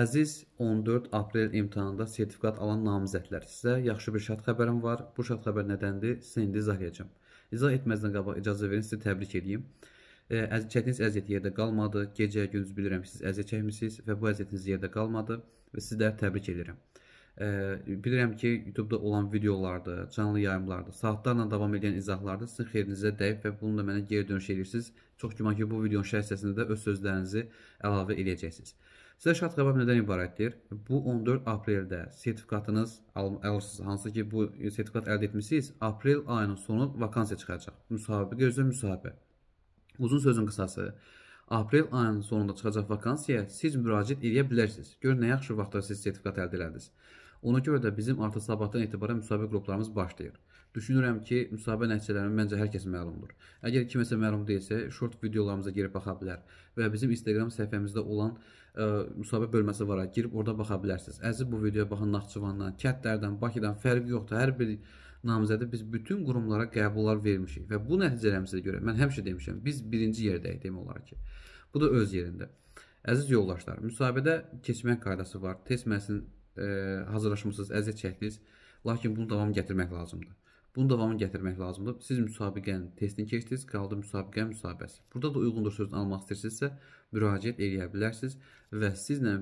Əziz 14 aprel imtahanında sertifikat alan namizədlər, sizə yaxşı bir şad xəbərim var. Bu şad xəbər nədəndir? Sizə indi izah edəcəm. İzah etməzdən qabaq icazə verin, sizi təbrik edeyim. Ə, çəkdiyiniz əziyyət yerdə qalmadı. Gecə, gündüz bilirəm siz əziyyət çəkmisiniz və bu əziyyətiniz yerdə qalmadı və sizləri təbrik edirəm. Bilirəm ki, YouTube-da olan videolarda, canlı yayımlarda, saatlarla davam edən izahlarda sizin xeyrinizə dəyib və bununla mənə geri dönüş edirsiniz. Çox güman ki, bu videonun şərh hissəsində də öz sözlərinizi əlavə edəcəksiniz. Sizə şad xəbər nədən ibarətdir? Bu 14 apreldə sertifikatınız alırsınız. Hansı ki, bu sertifikat əldə etmisiniz, aprel ayının sonu vakansiya çıxacaq. Müsahibə gözlə müsahibə. Uzun sözün qısası, aprel ayının sonunda çıxacaq vakansiya siz müraciət edə bilərsiniz. Görün nə yaxşı vaxtda siz sertifikat əldə elədiniz. Ona görə də bizim artıq sabahdan etibarən müsahibə qruplarımız başlayır. Düşünürəm ki, müsahibə nəticələri məncə hər kəsə məlumdur. Əgər kiməsə məlum deyilsə, short videolarımıza girib baxa bilər və bizim Instagram səhifəmizdə olan ə, e, müsahibə bölməsi var, girib orada baxa bilərsiniz. Əziz bu videoya baxın Naxçıvandan, Kətlərdən, Bakıdan fərqi yoxdur. Hər bir namizədə biz bütün qurumlara qəbullar vermişik və bu nəticələrimizə görə mən həmişə demişəm, biz birinci yerdəyik demək olar ki. Bu da öz yerində. Əziz yoldaşlar, müsahibədə keçmək qaydası var. Test məhsinin e, hazırlaşmısınız, əziyyət çəkdiniz. Lakin bunu davam gətirmək lazımdır. Bunu davamını gətirmək lazımdır. Siz müsabiqənin testini keçdiniz, qaldı müsabiqə müsahibəsi. Burada da uyğundur sözünü almaq istəyirsinizsə, müraciət eləyə bilərsiniz və sizlə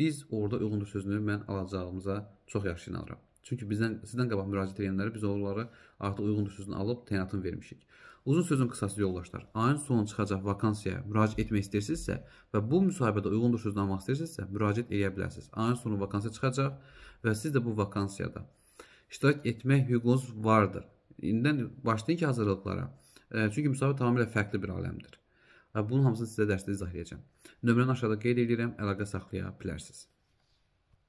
biz orada uyğundur sözünü mən alacağımıza çox yaxşı inanıram. Çünki bizdən sizdən qabaq müraciət edənlərə biz onlara artıq uyğundur sözünü alıb təyinatını vermişik. Uzun sözün qısası yoldaşlar, ayın sonu çıxacaq vakansiyaya müraciət etmək istəyirsinizsə və bu müsahibədə uyğundur sözünü almaq istəyirsinizsə, müraciət edə bilərsiniz. Ayın sonu vakansiya çıxacaq və siz də bu vakansiyada iştirak etmək hüququnuz vardır. İndən başlayın ki, hazırlıqlara. Çünki müsahibə tamamilə fərqli bir aləmdir. Və bunun hamısını sizə dərsdə izah edəcəm. Nömrəni aşağıda qeyd edirəm, əlaqə saxlaya bilərsiniz.